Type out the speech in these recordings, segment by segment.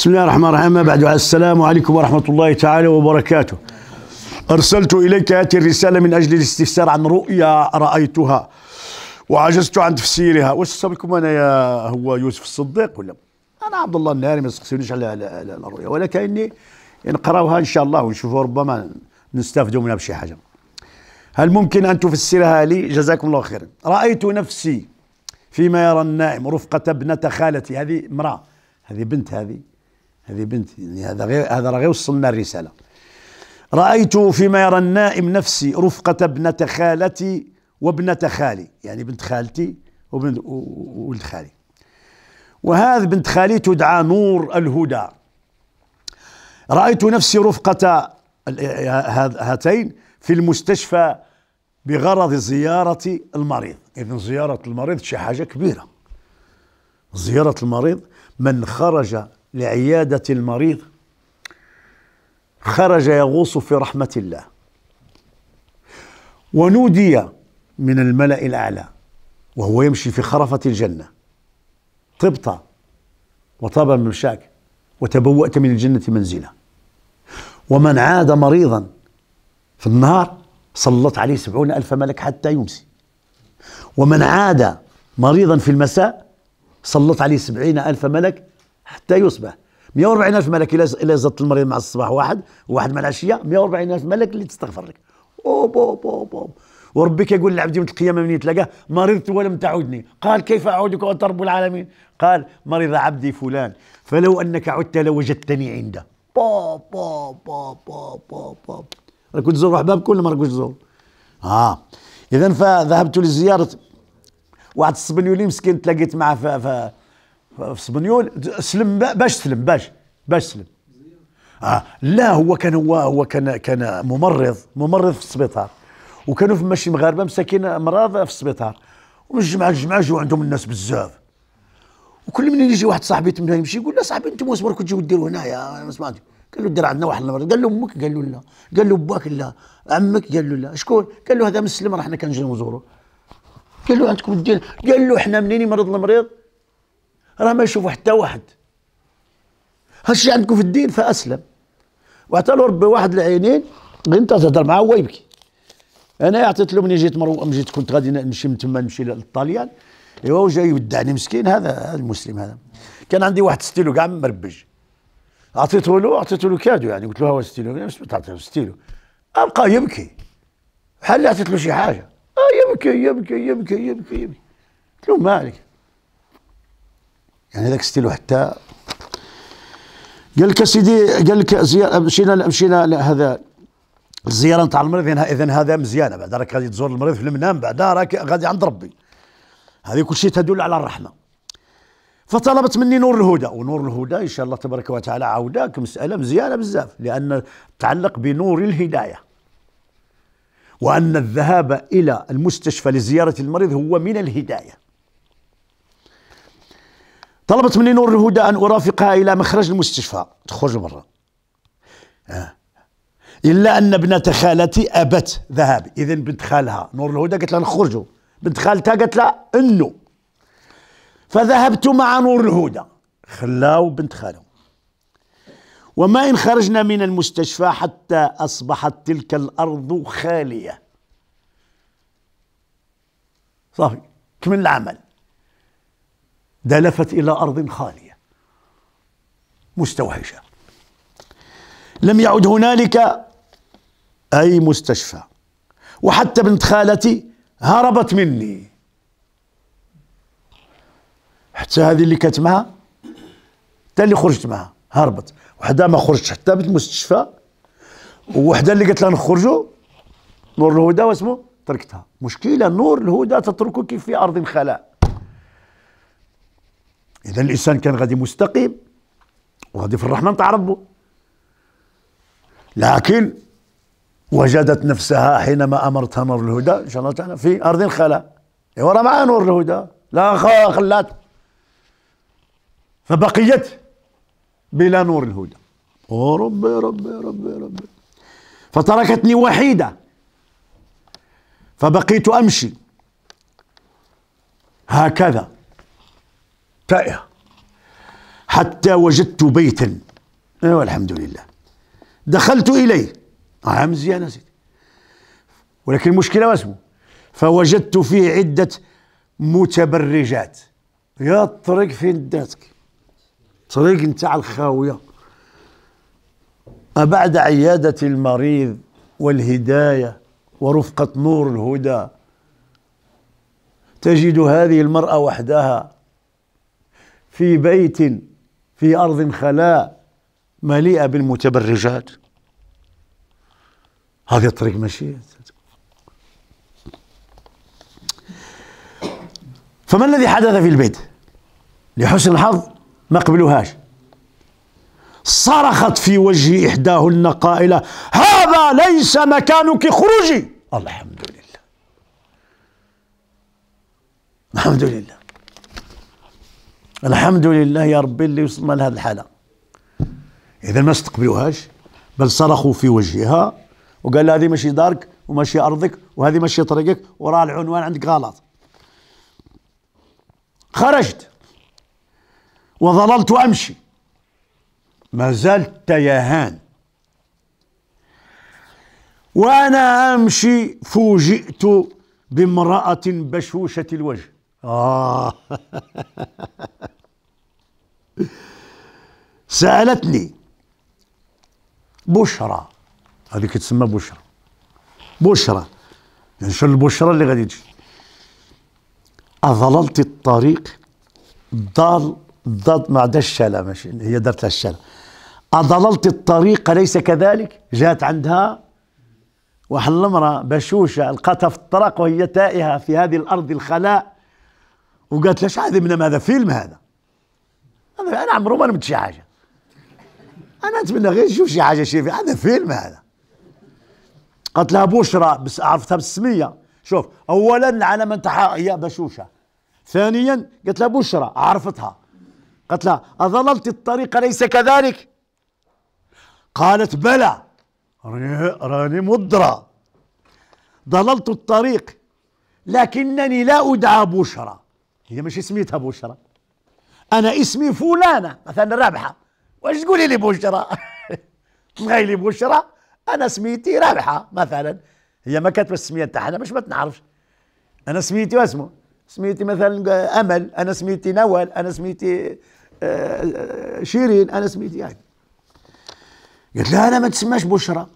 بسم الله الرحمن الرحيم ما بعد السلام عليكم ورحمة الله تعالى وبركاته أرسلت إليك هذه الرسالة من أجل الاستفسار عن رؤيا رأيتها وعجزت عن تفسيرها واش لكم أنا يا هو يوسف الصديق ولا أنا عبد الله الناري ما تسقسونيش على, على, على الرؤيا ولكني نقراوها إن شاء الله ونشوفوا ربما نستافدوا منها بشي حاجة هل ممكن أن تفسرها لي جزاكم الله خيرا رأيت نفسي فيما يرى النائم رفقة ابنة خالتي هذه امرأة هذه بنت هذه هذه بنتي يعني هذا غير هذا غير وصلنا الرساله رايت فيما يرى النائم نفسي رفقه ابنه خالتي وابنه خالي يعني بنت خالتي وبنت ولد خالي وهذا بنت خالي تدعى نور الهدى رايت نفسي رفقه هاتين في المستشفى بغرض زيارة المريض إذا زيارة المريض شي حاجة كبيرة زيارة المريض من خرج لعيادة المريض خرج يغوص في رحمة الله ونودي من الملأ الأعلى وهو يمشي في خرفة الجنة طبت وطاب من مشاك وتبوأت من الجنة منزلا ومن عاد مريضا في النهار صلت عليه سبعون ألف ملك حتى يمسي ومن عاد مريضا في المساء صلت عليه سبعين ألف ملك حتى يصبح 140 الف ملك الا زدت المريض مع الصباح واحد وواحد مع العشيه 140 الف ملك اللي تستغفر لك او بو بو بو وربي كيقول لعبدي يوم القيامه من يتلاقاه مرضت ولم تعودني قال كيف اعودك وانت رب العالمين قال مرض عبدي فلان فلو انك عدت لوجدتني عنده بو بو بو بو بو بو راك كنت تزور احبابك ولا ما راكوش تزور اه اذا فذهبت لزياره واحد الصبنيولي مسكين تلاقيت معه في سبنيول سلم باش سلم باش باش سلم آه لا هو كان هو هو كان كان ممرض ممرض في السبيطار وكانوا في ماشي مغاربه مساكين امراض في السبيطار ومن الجمعه للجمعه جو عندهم الناس بزاف وكل من يجي واحد صاحبي تما يمشي يقول له صاحبي انتم اصبركم تجيو ديروا هنايا ما سمعت قال له دير عندنا واحد المرض قال له امك قال له لا قال له باك لا عمك قال له لا شكون قال له هذا مسلم راه حنا كنجيو نزورو قال له عندكم الدين قال له حنا منين يمرض المريض راه ما يشوفوا حتى واحد هادشي عندكم في الدين فاسلم وعطى له ربي واحد العينين غير انت تهضر معاه هو يبكي انا عطيت له من جيت مرو جيت كنت غادي نمشي من تما نمشي للطاليان ايوا وجا يودعني مسكين هذا هذا المسلم هذا كان عندي واحد ستيلو كاع مربج عطيته له عطيته له كادو يعني قلت له ها هو ستيلو ما تعطيه ستيلو ابقى يبكي بحال اللي عطيت له شي حاجه اه يبكي يبكي يبكي يبكي يبكي قلت له مالك يعني ذاك ستيلو حتى قال لك سيدي قال لك مشينا مشينا هذا الزياره نتاع المريض اذا هذا مزيانه بعد راك غادي تزور المريض في المنام بعد راك غادي عند ربي هذه كل شيء تدل على الرحمه فطلبت مني نور الهدى ونور الهدى ان شاء الله تبارك وتعالى عاوداك مساله مزيانه بزاف لان تتعلق بنور الهدايه وان الذهاب الى المستشفى لزياره المريض هو من الهدايه طلبت مني نور الهدى أن أرافقها إلى مخرج المستشفى تخرج برا آه. إلا أن ابنة خالتي أبت ذهاب إذا بنت خالها نور الهدى قالت لها نخرجوا بنت خالتها قالت لها أنه فذهبت مع نور الهدى خلاو بنت خاله وما إن خرجنا من المستشفى حتى أصبحت تلك الأرض خالية صافي كمل العمل دلفت إلى أرض خالية مستوحشة لم يعد هنالك أي مستشفى وحتى بنت خالتي هربت مني حتى هذه اللي كانت معها حتى اللي خرجت معها هربت وحده ما خرجت حتى بنت مستشفى وحده اللي قالت لها نخرجوا نور الهدى واسمه تركتها مشكله نور الهدى تتركك في ارض خلاء اذا الانسان كان غادي مستقيم وغادي في الرحمه نتاع ربه لكن وجدت نفسها حينما امرتها نور الهدى ان شاء الله تعالى في ارض الخلاء اي أيوة، ورا معها نور الهدى لا خلات فبقيت بلا نور الهدى او ربي ربي ربي ربي فتركتني وحيده فبقيت امشي هكذا فائهة حتى وجدت بيتا والحمد أيوة، لله دخلت إليه عام زيانة سيدي ولكن المشكلة واسمه فوجدت فيه عدة متبرجات يا الطريق فين داتك طريق نتاع الخاوية أبعد عيادة المريض والهداية ورفقة نور الهدى تجد هذه المرأة وحدها في بيت في أرض خلاء مليئة بالمتبرجات هذه الطريق مشي فما الذي حدث في البيت لحسن الحظ ما قبلوهاش صرخت في وجه إحداهن قائلة هذا ليس مكانك خروجي الحمد لله الحمد لله الحمد لله يا ربي اللي وصلنا لهذه الحاله اذا ما استقبلوهاش بل صرخوا في وجهها وقال هذه ماشي دارك وماشي ارضك وهذه ماشي طريقك وراه العنوان عندك غلط خرجت وظللت امشي ما زلت تيهان وانا امشي فوجئت بامراه بشوشه الوجه آه سالتني بشرى هذه كتسمى بشرى بشرى يعني شنو البشرى اللي غادي تجي اظللت الطريق ضال ضد ما عدا الشلا ماشي هي دارت لها الشلا أضللت الطريق اليس كذلك جات عندها واحد المرأة بشوشة لقاتها في الطرق وهي تائهة في هذه الأرض الخلاء وقالت لها شحال من هذا فيلم هذا انا عمرو ما نمت شي حاجه انا نتمنى غير نشوف شي حاجه شي في هذا فيلم هذا قالت لها بشرى بس عرفتها بالسميه شوف اولا العلامه نتاعها هي بشوشه ثانيا قالت لها بشرى عرفتها قالت لها اظللت الطريق ليس كذلك قالت بلى راني مضرة ضللت الطريق لكنني لا أدعى بشرى هي ماشي سميتها بشرى انا اسمي فلانه مثلا رابحه واش تقولي لي بشرى تلغي لي بشرى انا سميتي رابحه مثلا هي ما كاتبه السميه تاعها انا باش ما تنعرفش انا سميتي واسمو سميتي مثلا امل انا سميتي نوال انا سميتي آه، آه، شيرين انا سميتي يعني قلت لها انا ما تسماش بشرى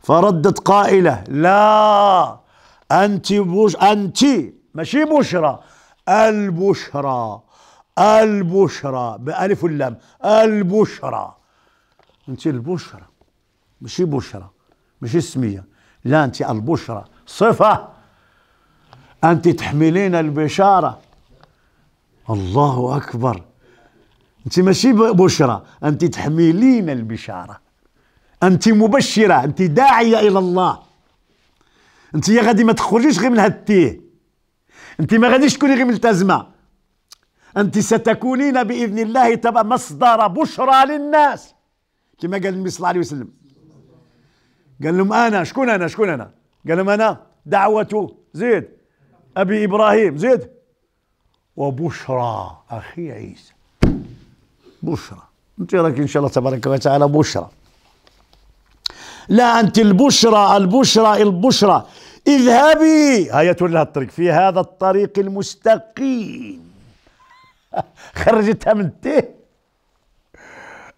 فردت قائله لا انت بوش انت ماشي بشرى البشرى البشرى بألف اللام البشرى انت البشرى ماشي بشرى ماشي اسمية لا انت البشرى صفة انت تحملين البشارة الله اكبر انت ماشي بشرى انت تحملين البشارة انت مبشرة انت داعية الى الله انت يا غادي ما تخرجيش غير من هاد التيه انت ما غاديش تكوني غير ملتزمه أنت ستكونين بإذن الله تبقى مصدر بشرى للناس كما قال النبي صلى الله عليه وسلم قال لهم أنا شكون أنا شكون أنا قال لهم أنا دعوة زيد أبي إبراهيم زيد وبشرى أخي عيسى بشرى أنت راك إن شاء الله تبارك وتعالى بشرى لا أنت البشرى البشرى البشرى اذهبي هيا تولها الطريق في هذا الطريق المستقيم خرجتها من التيه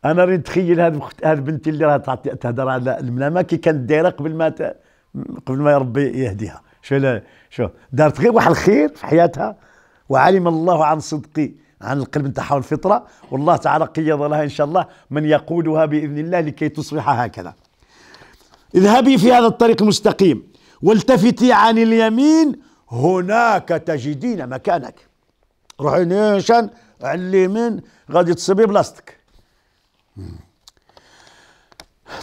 انا راني نتخيل هذه هاد بنتي اللي راه تعطي تهضر على الملامه كي كانت دايره قبل ما ت... قبل ما ربي يهديها شو لا شو دارت غير واحد الخير في حياتها وعلم الله عن صدقي عن القلب نتاعها والفطره والله تعالى قيض لها ان شاء الله من يقودها باذن الله لكي تصبح هكذا اذهبي في هذا الطريق المستقيم والتفتي عن اليمين هناك تجدين مكانك روحي نيشان على اليمين غادي تصبي بلاصتك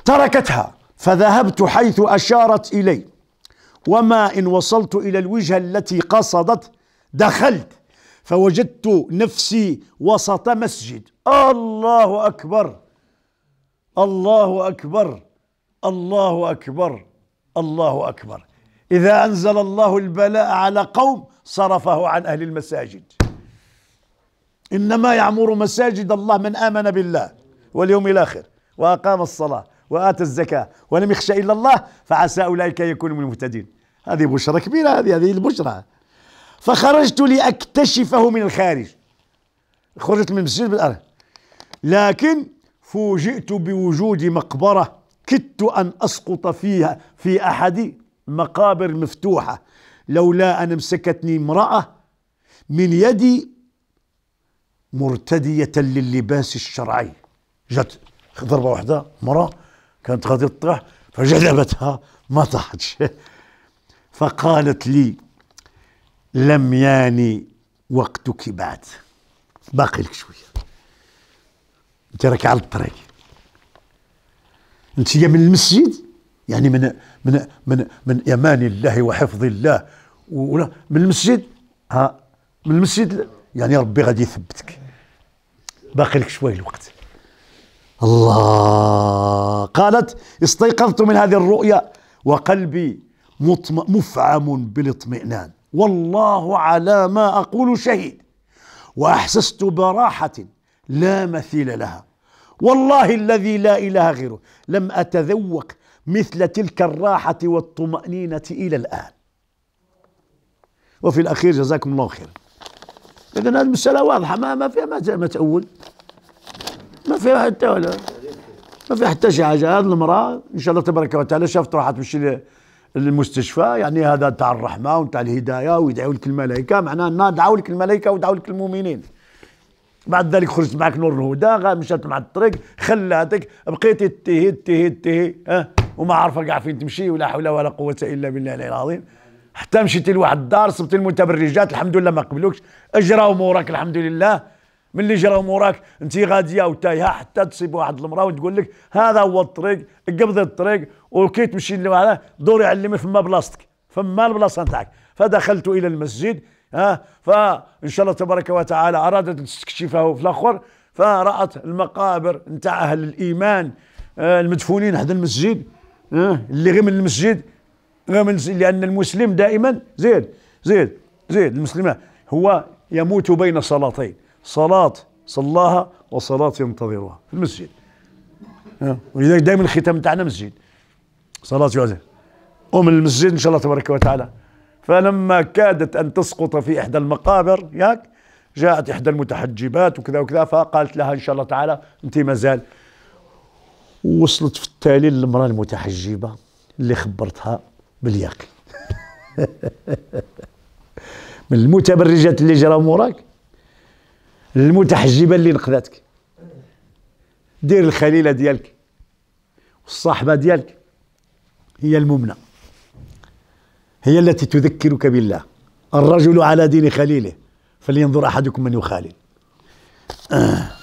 تركتها فذهبت حيث أشارت إلي وما إن وصلت إلى الوجهة التي قصدت دخلت فوجدت نفسي وسط مسجد الله أكبر الله أكبر الله أكبر الله أكبر إذا أنزل الله البلاء على قوم صرفه عن أهل المساجد إنما يعمر مساجد الله من آمن بالله واليوم الآخر وأقام الصلاة وآتى الزكاة ولم يخشى إلا الله فعسى أولئك يكونوا من المهتدين هذه بشرى كبيرة هذه هذه البشرى فخرجت لأكتشفه من الخارج خرجت من المسجد بالأرض لكن فوجئت بوجود مقبرة كدت أن أسقط فيها في أحد مقابر مفتوحة لولا أن امسكتني امرأة من يدي مرتدية للباس الشرعي جات ضربة واحدة مرة كانت غادي تطيح فجذبتها ما طاحتش فقالت لي لم ياني وقتك بعد باقي لك شويه انت راك على الطريق انت من المسجد يعني من من من من امان الله وحفظ الله ولا من المسجد ها من المسجد يعني ربي غادي يثبتك باقي لك شوي الوقت الله قالت استيقظت من هذه الرؤيا وقلبي مفعم بالاطمئنان والله على ما اقول شهيد واحسست براحه لا مثيل لها والله الذي لا اله غيره لم اتذوق مثل تلك الراحه والطمانينه الى الان وفي الاخير جزاكم الله خيرا اذا هذه المساله واضحه ما ما فيها ما, ما تاول ما فيها حتى ولا ما فيها حتى شي حاجه هذه المراه ان شاء الله تبارك وتعالى شافت راحت تمشي للمستشفى يعني هذا تاع الرحمه وتاع الهدايه ويدعوا لك الملائكه أنها دعوا لك الملائكه ودعوا لك المؤمنين بعد ذلك خرجت معك نور الهدى مشات مع الطريق خلاتك بقيتي تهي تهي تهي ها أه وما عارفه كاع فين تمشي ولا حول ولا قوه الا بالله العلي العظيم حتى مشيت لواحد الدار صبت المتبرجات الحمد لله ما قبلوكش اجراو موراك الحمد لله من اللي جراو موراك انت غاديه وتايهه حتى تصيب واحد المراه وتقول لك هذا هو الطريق قبضي الطريق وكي تمشي لهذا دوري علمي فما بلاصتك فما البلاصه نتاعك فدخلت الى المسجد ها فان شاء الله تبارك وتعالى ارادت تستكشفه في الاخر فرات المقابر نتاع اهل الايمان آه، المدفونين حد المسجد اللي غير من المسجد لأن المسلم دائما زيد زيد زيد المسلم هو يموت بين صلاتين صلاة صلاها وصلاة ينتظرها في المسجد ولذلك دائما الختام تاعنا مسجد صلاة يعزل ومن المسجد إن شاء الله تبارك وتعالى فلما كادت أن تسقط في إحدى المقابر ياك جاءت إحدى المتحجبات وكذا وكذا فقالت لها إن شاء الله تعالى أنت مازال وصلت في التالي للمرأة المتحجبة اللي خبرتها باليقين من المتبرجات اللي جراو موراك المتحجبه اللي نقذتك دير الخليله ديالك والصاحبه ديالك هي الممنة هي التي تذكرك بالله الرجل على دين خليله فلينظر احدكم من يخالل آه.